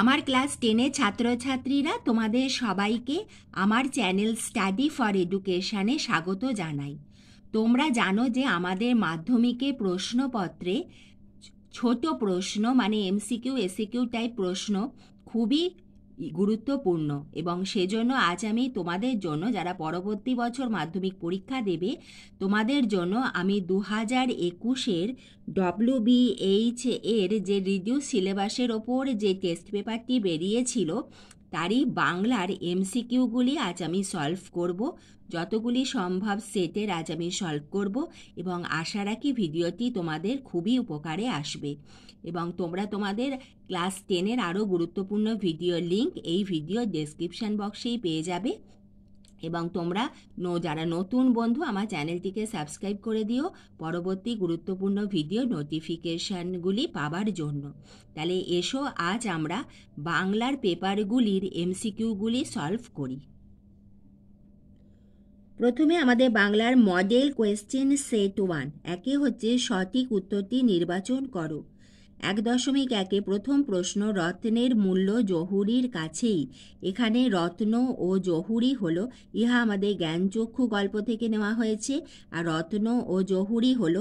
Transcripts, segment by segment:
আমার ক্লাস টেনে ছাত্রছাত্রীরা তোমাদের সবাইকে আমার চ্যানেল স্টাডি ফর এডুকেশানে স্বাগত জানাই তোমরা জানো যে আমাদের মাধ্যমিকে প্রশ্নপত্রে ছোট প্রশ্ন মানে এমসিকিউ এসিকিউ টাইপ প্রশ্ন খুবই গুরুত্বপূর্ণ এবং সেজন্য আজ আমি তোমাদের জন্য যারা পরবর্তী বছর মাধ্যমিক পরীক্ষা দেবে তোমাদের জন্য আমি দু হাজার একুশের ডব্লিউ বিএইচ এর যে রিডিউ সিলেবাসের ওপর যে টেস্ট পেপারটি বেরিয়েছিল তারই বাংলার এমসিকিউগুলি আজ আমি সলভ করব যতগুলি সম্ভব সেটের আজ আমি সলভ করব এবং আশা রাখি ভিডিওটি তোমাদের খুবই উপকারে আসবে এবং তোমরা তোমাদের ক্লাস টেনের আরও গুরুত্বপূর্ণ ভিডিও লিঙ্ক এই ভিডিও ডেসক্রিপশান বক্সেই পেয়ে যাবে এবং তোমরা নো যারা নতুন বন্ধু আমার চ্যানেলটিকে সাবস্ক্রাইব করে দিও পরবর্তী গুরুত্বপূর্ণ ভিডিও নোটিফিকেশানগুলি পাবার জন্য তাহলে এসো আজ আমরা বাংলার পেপারগুলির এমসিকিউগুলি সলভ করি প্রথমে আমাদের বাংলার মডেল কোয়েশ্চেন সেট ওয়ান একে হচ্ছে সঠিক উত্তরটি নির্বাচন করো এক দশমিক একে প্রথম প্রশ্ন রত্নের মূল্য জহুরির কাছেই এখানে রত্ন ও জহুরি হল ইহা আমাদের জ্ঞানচক্ষু গল্প থেকে নেওয়া হয়েছে আর রত্ন ও জহুরি হল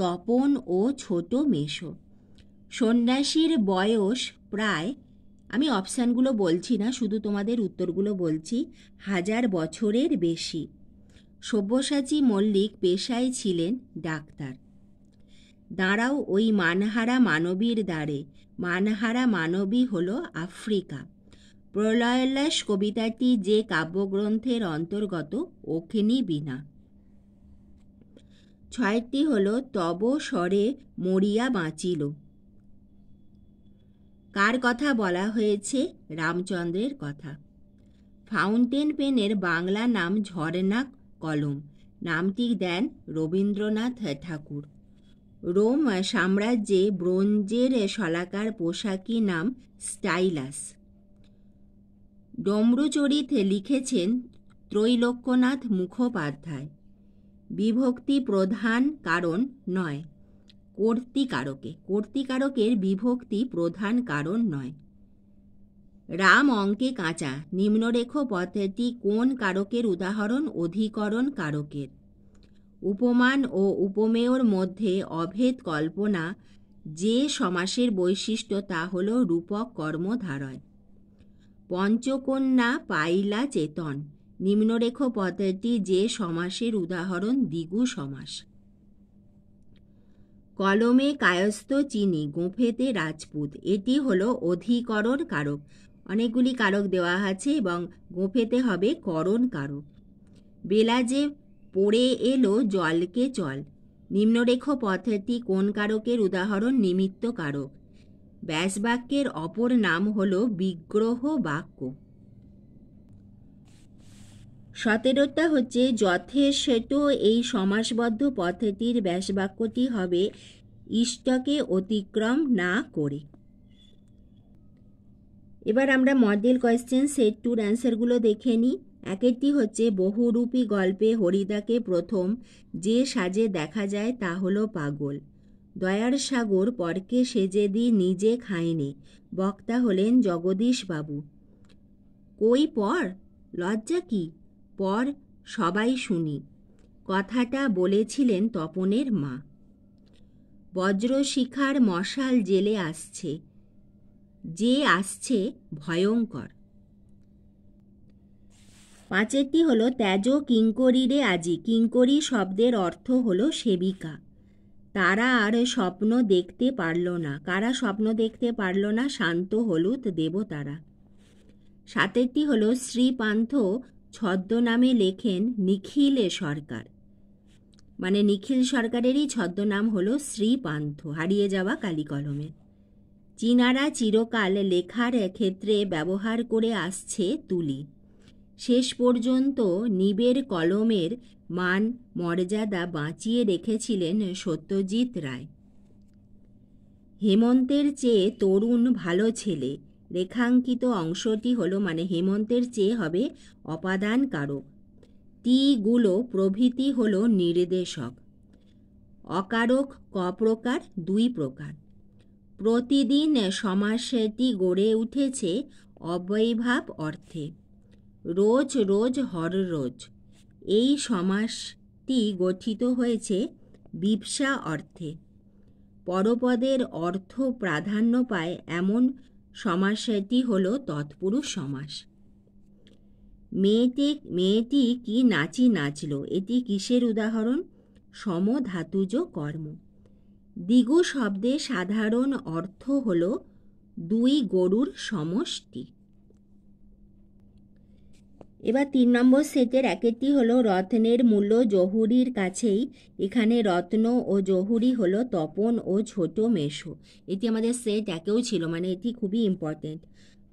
তপন ও ছোট মেশো সন্ন্যাসীর বয়স প্রায় আমি অপশানগুলো বলছি না শুধু তোমাদের উত্তরগুলো বলছি হাজার বছরের বেশি সব্যসাচী মল্লিক পেশায় ছিলেন ডাক্তার দাঁড়াও ওই মানহারা মানবীর দ্বারে মানহারা মানবী হল আফ্রিকা প্রলয়োল্লাস কবিতাটি যে কাব্যগ্রন্থের অন্তর্গত ওখেনি বিনা ছয়টি হল তব স্বরে মরিয়া বাঁচিল কার কথা বলা হয়েছে রামচন্দ্রের কথা ফাউন্টেন পেনের বাংলা নাম ঝর্ণা কলম নামটি দেন রবীন্দ্রনাথ ঠাকুর রোম সাম্রাজ্যে ব্রোঞ্জের শলাকার পোশাকি নাম স্টাইলাস ডম্রচরিত লিখেছেন ত্রৈলোক্যনাথ মুখোপাধ্যায় বিভক্তি প্রধান কারণ নয় কর্তিকারকে কর্তিকারকের বিভক্তি প্রধান কারণ নয় রাম অঙ্কে কাঁচা নিম্নরেখ পদ্ধতি কোন কারকের উদাহরণ অধিকরণ কারকের উপমান ও উপমেয়র মধ্যে অভেদ কল্পনা যে সমাসের বৈশিষ্ট্য তা হল রূপক কর্মধারয় পঞ্চকন্যা পাইলা চেতন নিম্নরেখ পদ্ধতি যে সমাসের উদাহরণ দ্বিগু সমাস কলমে কায়স্থ চিনি গোঁফেতে রাজপুত এটি হল অধিকরণ কারক অনেকগুলি কারক দেওয়া আছে এবং গোঁফেতে হবে করণ কারক বেলা যে পড়ে এলো জলকে চল নিম্নরেখ পদ্ধতি কোন কারকের উদাহরণ নিমিত্ত কারক ব্যাসবাক্যের অপর নাম হল বিগ্রহ বাক্য সতেরোটা হচ্ছে যথেষ্ট এই সমাসবদ্ধ পদ্ধতির ব্যাসবাক্যটি হবে ইষ্টকে অতিক্রম না করে এবার আমরা মডেল কোয়েশ্চেন সেট টুর অ্যান্সারগুলো দেখে নিই একেরটি হচ্ছে বহুরূপী গল্পে হরিদাকে প্রথম যে সাজে দেখা যায় তা হলো পাগল দয়ার সাগর পরকে সেজে দি নিজে খায়নি বক্তা হলেন জগদীশবাবু কই পর লজ্জা কি পর সবাই শুনি কথাটা বলেছিলেন তপনের মা বজ্রশিখার মশাল জেলে আসছে যে আসছে ভয়ঙ্কর পাঁচেরটি হল তেজ কিঙ্করিরে আজি কিঙ্করি শব্দের অর্থ হল সেবিকা তারা আর স্বপ্ন দেখতে পারল না কারা স্বপ্ন দেখতে পারল না শান্ত হলুদ দেবতারা সাতেরটি হল শ্রীপান্থ ছদ্মনামে লেখেন নিখিল সরকার মানে নিখিল সরকারেরই ছদ্মনাম হল শ্রীপান্থ হারিয়ে যাওয়া কালিকলমে চীনারা চিরকাল লেখার ক্ষেত্রে ব্যবহার করে আসছে তুলি শেষ পর্যন্ত নিবের কলমের মান মর্যাদা বাঁচিয়ে রেখেছিলেন সত্যজিৎ রায় হেমন্তের চেয়ে তরুণ ভালো ছেলে রেখাঙ্কিত অংশটি হল মানে হেমন্তের চেয়ে হবে অপাদান কারক টিগুলো প্রভৃতি হল নির্দেশক অকারক কপ্রকার দুই প্রকার প্রতিদিন সমাসটি গড়ে উঠেছে অবৈভাব অর্থে রোজ রোজ হররোজ এই সমাসটি গঠিত হয়েছে বিপসা অর্থে পরপদের অর্থ প্রাধান্য পায় এমন সমাসটি হল তৎপুরুষ সমাস মেয়েটি মেয়েটি কি নাচি নাচল এটি কিসের উদাহরণ সমধাতুজ কর্ম দিগু শব্দে সাধারণ অর্থ হল দুই গরুর সমষ্টি এবার তিন নম্বর সেটের একটি হলো রত্নের মূল্য জহুরির কাছেই এখানে রত্ন ও জহুরি হলো তপন ও ছোট মেশো এটি আমাদের সেট একেও ছিল মানে এটি খুবই ইম্পর্টেন্ট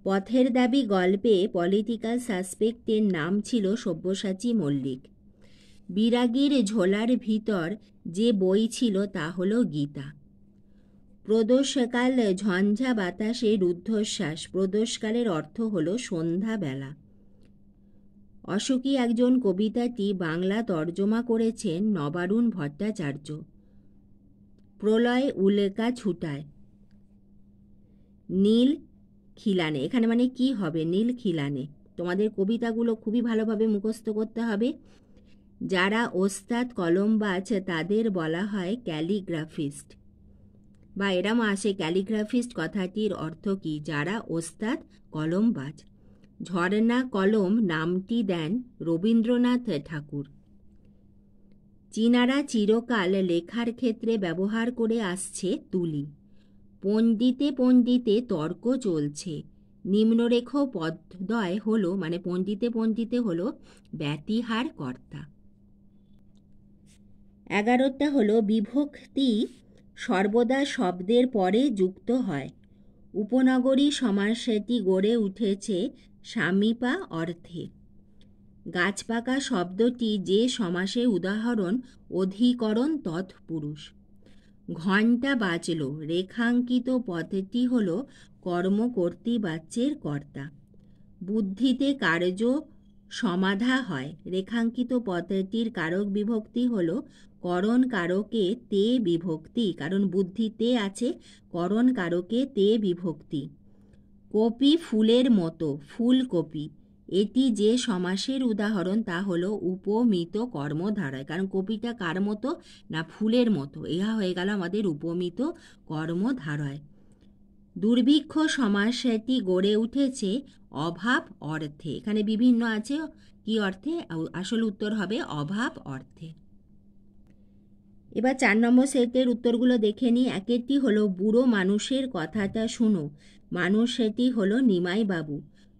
পথের দাবি গল্পে পলিটিক্যাল সাসপেক্টের নাম ছিল সব্যসাচী মল্লিক বিরাগীর ঝোলার ভিতর যে বই ছিল তা হলো গীতা প্রদোষকাল ঝঞ্ঝা বাতাসে রুদ্ধশ্বাস প্রদোষকালের অর্থ হল সন্ধ্যাবেলা অশোকী একজন কবিতাটি বাংলা তর্জমা করেছেন নবারুণ ভট্টাচার্য প্রলয় উলেকা ছুটায় নীল খিলানে এখানে মানে কি হবে নীল খিলানে তোমাদের কবিতাগুলো খুবই ভালোভাবে মুখস্থ করতে হবে যারা ওস্তাদ কলমবাজ তাদের বলা হয় ক্যালিগ্রাফিস্ট বা এরম আসে ক্যালিগ্রাফিস্ট কথাটির অর্থ কি যারা ওস্তাদ কলমবাজ ঝরনা কলম নামটি দেন রবীন্দ্রনাথ ঠাকুর চীনারা চিরকাল লেখার ক্ষেত্রে ব্যবহার করে আসছে তুলি পণ্ডিতে পণ্ডিতে তর্ক চলছে নিম্নরেখ পদ্দয় হলো মানে পণ্ডিতে পণ্ডিতে হল ব্যতিহার কর্তা এগারোটা হলো বিভক্তি সর্বদা শব্দের পরে যুক্ত হয় উপনগরী সমাজটি গড়ে উঠেছে সামিপা অর্থে গাছপাকা শব্দটি যে সমাসে উদাহরণ অধিকরণ তৎপুরুষ ঘণ্টা বাজল রেখাঙ্কিত পথটি হল কর্মকর্তী বাচ্চের কর্তা বুদ্ধিতে কার্য সমাধা হয় রেখাঙ্কিত পথটির কারক বিভক্তি হল করণ কারকে তে বিভক্তি কারণ বুদ্ধিতে আছে করণ কারকে তে বিভক্তি কপি ফুলের মতো ফুলকপি এটি যে সমাসের উদাহরণ তা হলো উপমিত কর্মধারায় কারণ কপিটা কার মতো না ফুলের মতো ইহা হয়ে গেল আমাদের উপমিত কর্মধারায় দুর্ভিক্ষ সমাসটি গড়ে উঠেছে অভাব অর্থে এখানে বিভিন্ন আছে কি অর্থে আসল উত্তর হবে অভাব অর্থে এবার চার নম্বর সেটের উত্তরগুলো দেখে নিই একেরটি হলো বুড়ো মানুষের কথাটা শুনো মানুষ সেটি হলো নিমাই বাবু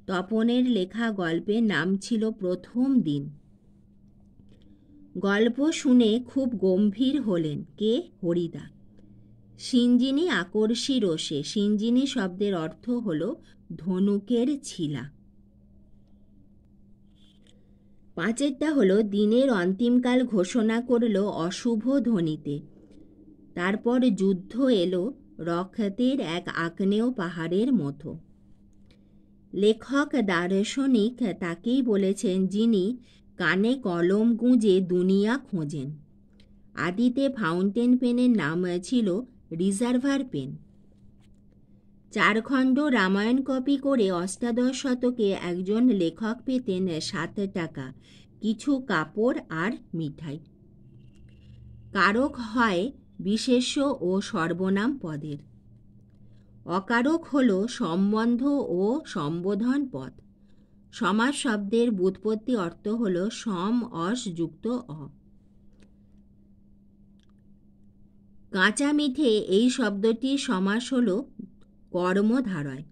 তপনের লেখা গল্পের নাম ছিল প্রথম দিন গল্প শুনে খুব গম্ভীর হলেন কে হরিদা সিঞ্জিনী আকর্ষী রোষে সিঞ্জিনী শব্দের অর্থ হল ধনুকের ছিলা পাঁচেরটা হলো দিনের অন্তিমকাল ঘোষণা করল অশুভ ধ্বনিতে তারপর যুদ্ধ এলো রক্ষাতের এক আগ্নেয় পাহাড়ের মতো লেখক দার্শনিক তাকেই বলেছেন যিনি কানে কলম গুঁজে দুনিয়া খোঁজেন আদিতে ফাউন্টেন পেনের নাম ছিল রিজার্ভার পেন চারখণ্ড রামায়ণ কপি করে অষ্টাদশ শতকে একজন লেখক পেতেন সাত টাকা কিছু কাপড় আর মিঠাই কারক হয় বিশেষ্য ও সর্বনাম পদের অকারক হল সম্বন্ধ ও সম্বোধন পদ সমাজ শব্দের বুৎপত্তি অর্থ হল সম অস যুক্ত অ কাঁচা মিঠে এই শব্দটি সমাস হল কর্মধারয়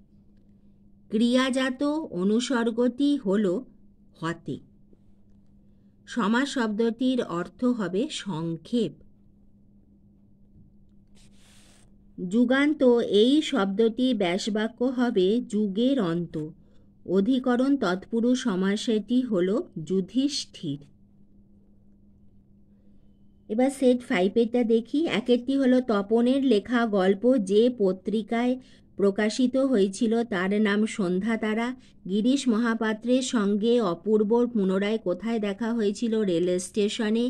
ক্রিয়াজাত অনুসর্গটি হল হতে সমাজ শব্দটির অর্থ হবে সংক্ষেপ যুগান্ত এই শব্দটি ব্যাসবাক্য হবে যুগের অন্ত অধিকরণ তৎপুরুষ সমাসেটি হল যুধিষ্ঠির এবার সেট ফাইভেরটা দেখি একেরটি হলো তপনের লেখা গল্প যে পত্রিকায় প্রকাশিত হয়েছিল তার নাম সন্ধ্যা তারা গিরিশ মহাপাত্রের সঙ্গে অপূর্ব পুনরায় কোথায় দেখা হয়েছিল রেল স্টেশনে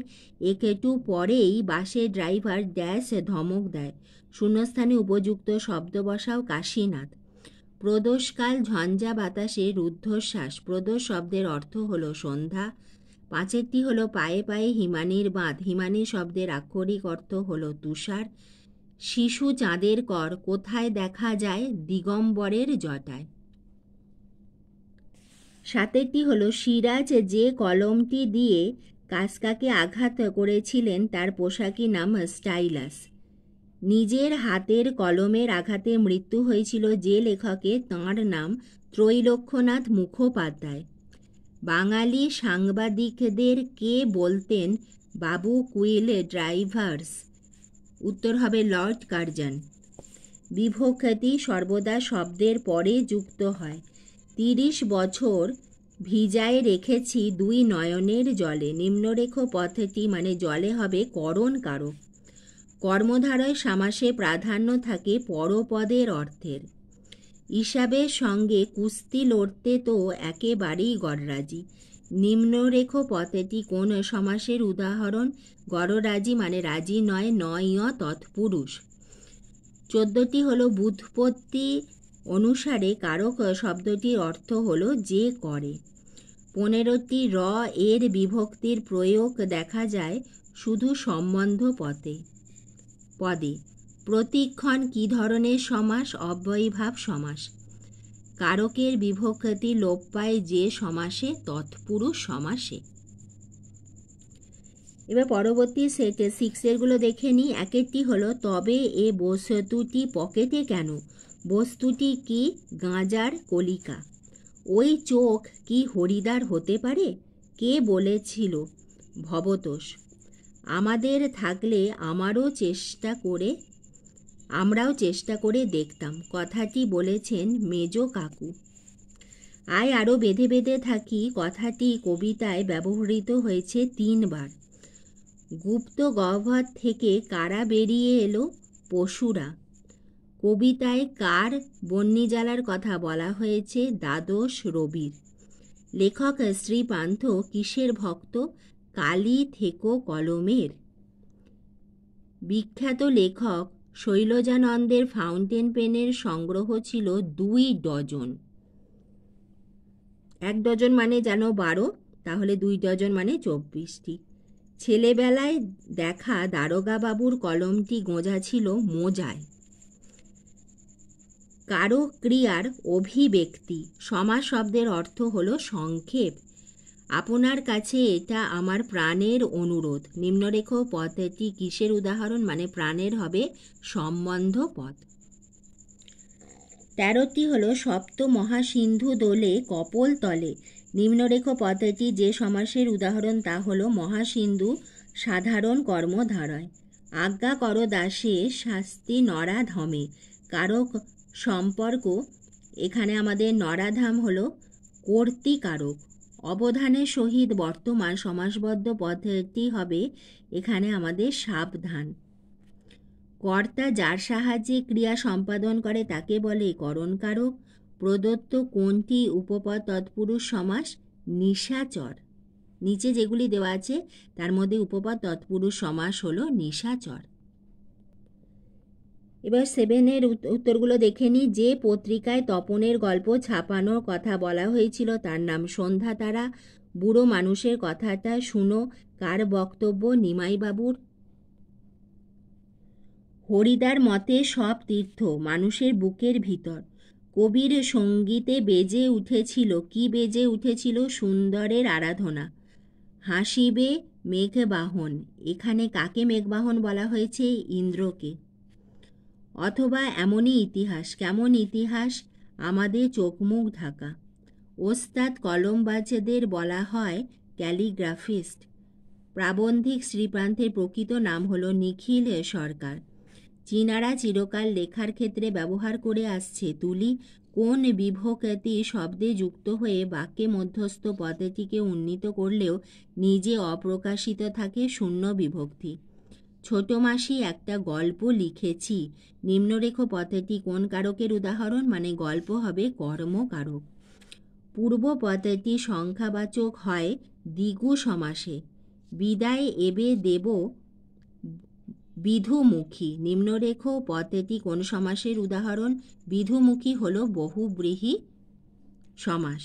একটু পরেই বাসে ড্রাইভার ড্যাস ধমক দেয় শূন্যস্থানে উপযুক্ত শব্দ বসাও কাশীনাথ প্রদোষকাল ঝঞ্ঝা বাতাসে রুদ্ধশ্বাস প্রদোষ শব্দের অর্থ হলো সন্ধ্যা পাঁচেরটি হলো পায়ে পায়ে হিমানির বাঁধ হিমানি শব্দের আক্ষরিক অর্থ হলো তুষার শিশু চাঁদের কর কোথায় দেখা যায় দিগম্বরের জটায় সাতেরটি হলো সিরাজ যে কলমটি দিয়ে কাসকাকে আঘাত করেছিলেন তার পোশাকি নাম স্টাইলাস নিজের হাতের কলমের আঘাতে মৃত্যু হয়েছিল যে লেখকে তাঁর নাম ত্রৈলক্ষ্যনাথ মুখোপাধ্যায় বাঙালি সাংবাদিকদের কে বলতেন বাবু কুইল ড্রাইভার্স উত্তর হবে লর্ড কার্জন বিভখ্যাতি সর্বদা শব্দের পরে যুক্ত হয় তিরিশ বছর ভিজায় রেখেছি দুই নয়নের জলে নিম্নরেখ পথটি মানে জলে হবে করণ কারক কর্মধারয় সামাসে প্রাধান্য থাকে পরপদের অর্থের ইসাবের সঙ্গে কুস্তি লড়তে তো একেবারেই গড়রাজি নিম্নরেখ পথেটি কোন সমাসের উদাহরণ গড়রাজি মানে রাজি নয় নয় তৎপুরুষ চোদ্দটি হলো বুধপত্তি অনুসারে কারক শব্দটির অর্থ হলো যে করে পনেরোটি র এর বিভক্তির প্রয়োগ দেখা যায় শুধু সম্বন্ধ পথে পদে প্রতিক্ষণ কী ধরনের সমাস অব্যয়ীভাব সমাস কারকের বিভক্তি লোপ পায় যে সমাসে তৎপুরুষ সমাসে এবার পরবর্তী সেটে সিক্সেরগুলো দেখে নিই একেরটি হলো তবে এ বস্তুটি পকেটে কেন বস্তুটি কি গাঁজার কলিকা ওই চোখ কি হরিদার হতে পারে কে বলেছিল ভবতোষ আমাদের থাকলে আমারও চেষ্টা করে আমরাও চেষ্টা করে দেখতাম কথাটি বলেছেন মেজ কাকু আয় আরও বেঁধে বেঁধে থাকি কথাটি কবিতায় ব্যবহৃত হয়েছে তিনবার গুপ্ত গহ্বর থেকে কারা বেরিয়ে এলো পশুরা কবিতায় কার বন্যিজালার কথা বলা হয়েছে দ্বাদশ রবির লেখক শ্রী পান্থ কিসের ভক্ত কালী থেকো কলমের বিখ্যাত লেখক শৈলজানন্দের ফাউন্টেন পেনের সংগ্রহ ছিল দুই ডজন এক ডজন মানে যেন বারো তাহলে দুই ডজন মানে চব্বিশটি ছেলেবেলায় দেখা দারোগাবাবুর কলমটি গোঁজা ছিল মোজায় কারো ক্রিয়ার অভিব্যক্তি সমাজ শব্দের অর্থ হল সংক্ষেপ আপনার কাছে এটা আমার প্রাণের অনুরোধ নিম্নরেখ পথটি কিসের উদাহরণ মানে প্রাণের হবে সম্বন্ধ পথ তেরোটি হলো সপ্ত মহাসিন্ধু দোলে কপল তলে নিম্নরেখ পদ্ধতি যে সমাসের উদাহরণ তা হল মহাসিন্ধু সাধারণ কর্মধারায় আজ্ঞা কর দাসে শাস্তি নরাধমে কারক সম্পর্ক এখানে আমাদের নরাধাম হলো কর্তিকারক অবধানের সহিত বর্তমান সমাসবদ্ধ পদ্ধতি হবে এখানে আমাদের সাবধান কর্তা যার সাহায্যে ক্রিয়া সম্পাদন করে তাকে বলে করণকারক প্রদত্ত কোনটি উপপদ তৎপুরুষ সমাস নিশাচর নিচে যেগুলি দেওয়া আছে তার মধ্যে উপপদ তৎপুরুষ সমাস হলো নিশাচর এবার সেভেনের উত্তরগুলো দেখে নিই যে পত্রিকায় তপনের গল্প ছাপানোর কথা বলা হয়েছিল তার নাম সন্ধ্যা তারা বুড়ো মানুষের কথাটা শুনো কার বক্তব্য নিমাইবাবুর হরিদার মতে সব তীর্থ মানুষের বুকের ভিতর কবির সঙ্গীতে বেজে উঠেছিল কি বেজে উঠেছিল সুন্দরের আরাধনা হাসিবে মেঘবাহন এখানে কাকে মেঘবাহন বলা হয়েছে ইন্দ্রকে অথবা এমনই ইতিহাস কেমন ইতিহাস আমাদের চোখমুখ ঢাকা ওস্তাদ কলমবাজদের বলা হয় ক্যালিগ্রাফিস্ট প্রাবন্ধিক শ্রীপ্রান্তের প্রকৃত নাম হল নিখিল সরকার চীনারা চিরকাল লেখার ক্ষেত্রে ব্যবহার করে আসছে তুলি কোন বিভক্তি শব্দে যুক্ত হয়ে বাক্যে মধ্যস্থ পদ্ধতিকে উন্নীত করলেও নিজে অপ্রকাশিত থাকে শূন্য বিভক্তি ছোট মাসি একটা গল্প লিখেছি নিম্নরেখ পদ্ধতি কোন কারকের উদাহরণ মানে গল্প হবে কর্মকারক পূর্ব পদ্ধতি সংখ্যাবাচক হয় দ্বিগু সমাসে বিদায় এবে দেব বিধুমুখী নিম্নরেখ পদ্ধতি কোন সমাসের উদাহরণ বিধুমুখী হল বহুব্রীহী সমাস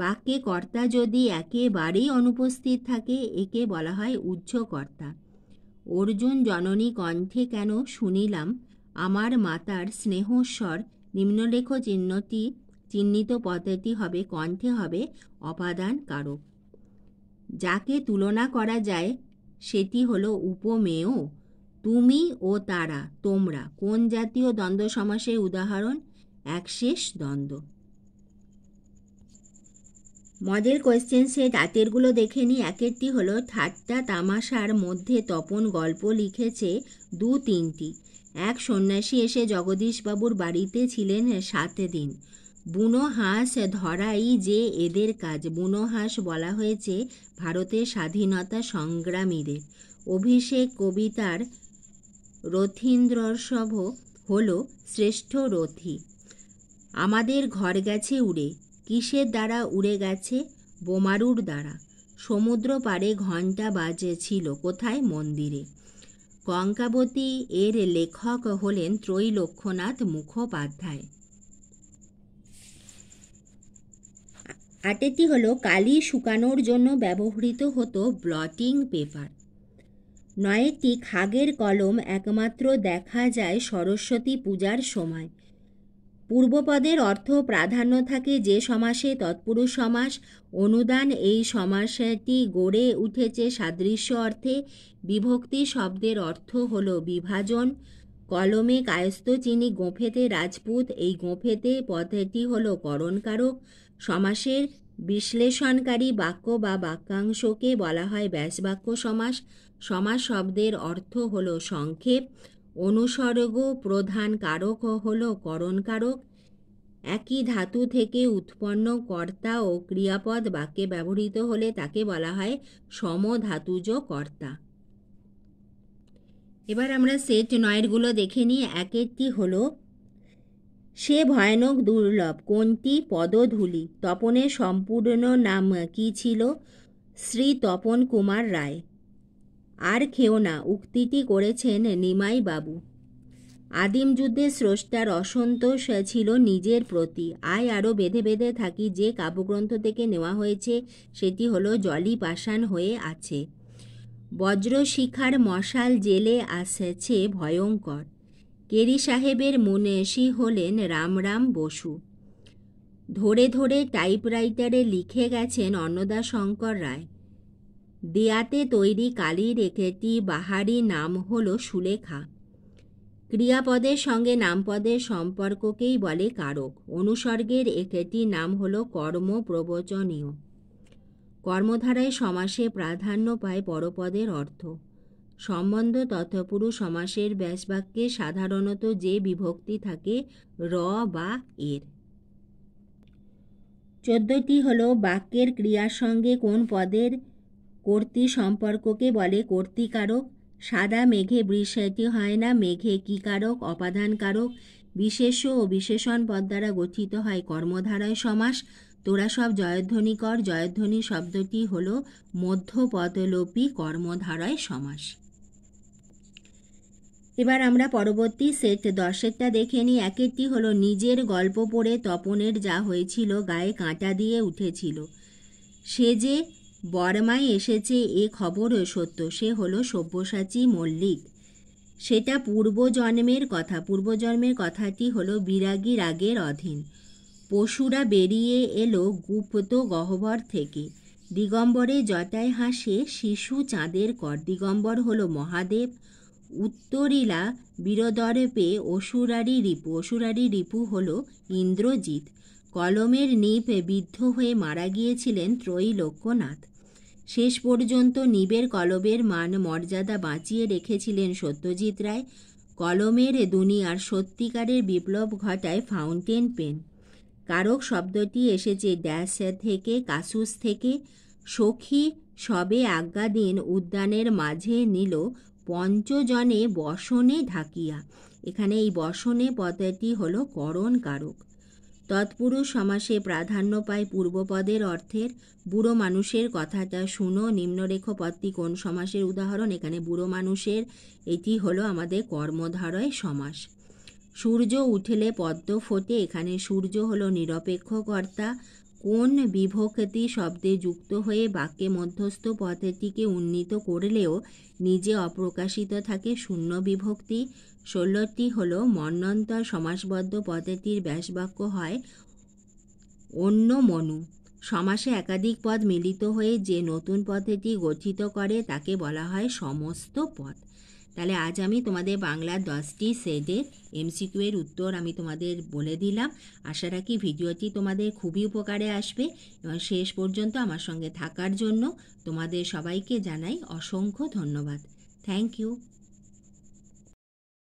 বাক্যে কর্তা যদি একেবারেই অনুপস্থিত থাকে একে বলা হয় উচ্চকর্তা অর্জুন জননী কণ্ঠে কেন শুনিলাম আমার মাতার স্নেহস্বর নিম্নলেখ চিহ্নটি চিহ্নিত পদ্ধতি হবে কণ্ঠে হবে অপাদান কারক যাকে তুলনা করা যায় সেটি হলো উপমেয় তুমি ও তারা তোমরা কোন জাতীয় দ্বন্দ্ব সমাসের উদাহরণ একশেষ দ্বন্দ্ব মডেল কোয়েশ্চেন সেট রাতেরগুলো দেখে নিই একেরটি হলো ঠাট্টা তামাশার মধ্যে তপন গল্প লিখেছে দু তিনটি এক সন্ন্যাসী এসে জগদীশবাবুর বাড়িতে ছিলেন সাত দিন বুনো হাঁস ধরাই যে এদের কাজ বুনো হাঁস বলা হয়েছে ভারতের স্বাধীনতা সংগ্রামীদের অভিষেক কবিতার রথীন্দ্রসভ হল শ্রেষ্ঠ রথী আমাদের ঘর গেছে উড়ে কিসের দ্বারা উড়ে গেছে বোমারুর দ্বারা সমুদ্র পাড়ে ঘণ্টা বাজেছিল কোথায় মন্দিরে কঙ্কাবতী এর লেখক হলেন ত্রৈলক্ষ্যনাথ মুখোপাধ্যায় আটেটি হলো কালি শুকানোর জন্য ব্যবহৃত হতো ব্লটিং পেপার নয়টি খাগের কলম একমাত্র দেখা যায় সরস্বতী পূজার সময় পূর্বপদের অর্থ প্রাধান্য থাকে যে সমাসে তৎপুরুষ সমাস অনুদান এই সমাসটি গড়ে উঠেছে সাদৃশ্য অর্থে বিভক্তি শব্দের অর্থ হল বিভাজন কলমে কায়স্থ চিনি গোঁফেতে রাজপুত এই গোঁফেতে পথেটি হল করণকারক সমাসের বিশ্লেষণকারী বাক্য বা বাক্যাংশকে বলা হয় ব্যাসবাক্য সমাস সমাস শব্দের অর্থ হল সংক্ষেপ অনুসর্গ প্রধান কারক হল করণকারক একই ধাতু থেকে উৎপন্ন কর্তা ও ক্রিয়াপদ বাক্যে ব্যবহৃত হলে তাকে বলা হয় সমধাতুজ কর্তা এবার আমরা সেট নয়েরগুলো দেখে নিই একেরটি হল সে ভয়ানক দুর্লভ কোনটি পদধূলি তপনের সম্পূর্ণ নাম কি ছিল শ্রী তপন কুমার রায় আর খেও না উক্তিটি করেছেন নিমাই বাবু আদিম যুদ্ধের স্রষ্টার অসন্তোষ ছিল নিজের প্রতি আয় আরও বেঁধে বেঁধে থাকি যে কাব্যগ্রন্থ থেকে নেওয়া হয়েছে সেটি হলো জলি পাষাণ হয়ে আছে বজ্রশিখার মশাল জেলে আসেছে ভয়ঙ্কর কেরি সাহেবের মুনেশি হলেন রামরাম বসু ধরে ধরে টাইপরাইটারে লিখে গেছেন অন্নদাশঙ্কর রায় দেয়াতে তৈরি কালির একটি বাহারি নাম হল সুলেখা ক্রিয়াপদের সঙ্গে নামপদের সম্পর্ককেই বলে কারক অনুসর্গের একটি নাম হল কর্ম প্রবচনীয় কর্মধারায় সমাসে প্রাধান্য পায় পরপদের অর্থ সম্বন্ধ তথ্যপুরুষ সমাসের ব্যাসবাক্যে সাধারণত যে বিভক্তি থাকে র বা এর চোদ্দটি হল বাক্যের ক্রিয়ার সঙ্গে কোন পদের কর্তৃ সম্পর্ককে বলে কর্তৃকারক সাদা মেঘে বৃষ্টি হয় না মেঘে কি কারক অপাদান কারক বিশেষ্য ও বিশেষণ পদ দ্বারা গঠিত হয় কর্মধারয় সমাস তোরা সব জয়ধ্বনি কর জয়ধ্বনি শব্দটি হল মধ্যপদলোপী কর্মধারয় সমাস এবার আমরা পরবর্তী সেট দশেরটা দেখে নিই একেরটি হলো নিজের গল্প পড়ে তপনের যা হয়েছিল গায়ে কাঁটা দিয়ে উঠেছিল সে যে বর্মায় এসেছে এ খবরও সত্য সে হল সব্যসাচী মল্লিক সেটা পূর্বজন্মের কথা পূর্বজন্মের কথাটি হলো বিরাগী রাগের অধীন পশুরা বেরিয়ে এলো গুপ্ত গহ্বর থেকে দিগম্বরে জটায় হাসে শিশু চাঁদের কর দিগম্বর হলো মহাদেব উত্তরিলা বিরোদরে পেয়ে অসুরারি রিপু অসুরারি রিপু হল ইন্দ্রজিৎ কলমের নিপ বিদ্ধ হয়ে মারা গিয়েছিলেন ত্রয়ী লোকনাথ শেষ পর্যন্ত নিবের কলমের মান মর্যাদা বাঁচিয়ে রেখেছিলেন সত্যজিৎ রায় কলমের দুনিয়ার সত্যিকারের বিপ্লব ঘটায় ফাউন্টেন পেন কারক শব্দটি এসেছে ড্যাশ থেকে কাসুস থেকে সখী সবে আজ্ঞাদিন উদ্যানের মাঝে নিল পঞ্চজনে বসনে ঢাকিয়া এখানে এই বসনে পদটি হলো করণ কারক তৎপুরুষ সমাসে প্রাধান্য পায় পূর্বপদের অর্থের বুড়ো মানুষের কথাটা শুনো নিম্নরেখ পদটি কোন সমাসের উদাহরণ এখানে বুড়ো মানুষের এটি হলো আমাদের কর্মধারয় সমাস সূর্য উঠলে পদ্ম ফোটে এখানে সূর্য হলো নিরপেক্ষ কর্তা কোন বিভক্তি শব্দে যুক্ত হয়ে বাক্যে মধ্যস্থ পথেটিকে উন্নীত করলেও নিজে অপ্রকাশিত থাকে শূন্য বিভক্তি ষোলোটি হল মন্নন্তর সমাসবদ্ধ পদ্ধতির ব্যাসবাক্য হয় অন্য মনু সমাসে একাধিক পদ মিলিত হয়ে যে নতুন পদ্ধতি গঠিত করে তাকে বলা হয় সমস্ত পদ তাহলে আজ আমি তোমাদের বাংলার দশটি সেদের এমসিকিউ এর উত্তর আমি তোমাদের বলে দিলাম আশা রাখি ভিডিওটি তোমাদের খুবই উপকারে আসবে এবং শেষ পর্যন্ত আমার সঙ্গে থাকার জন্য তোমাদের সবাইকে জানাই অসংখ্য ধন্যবাদ থ্যাংক ইউ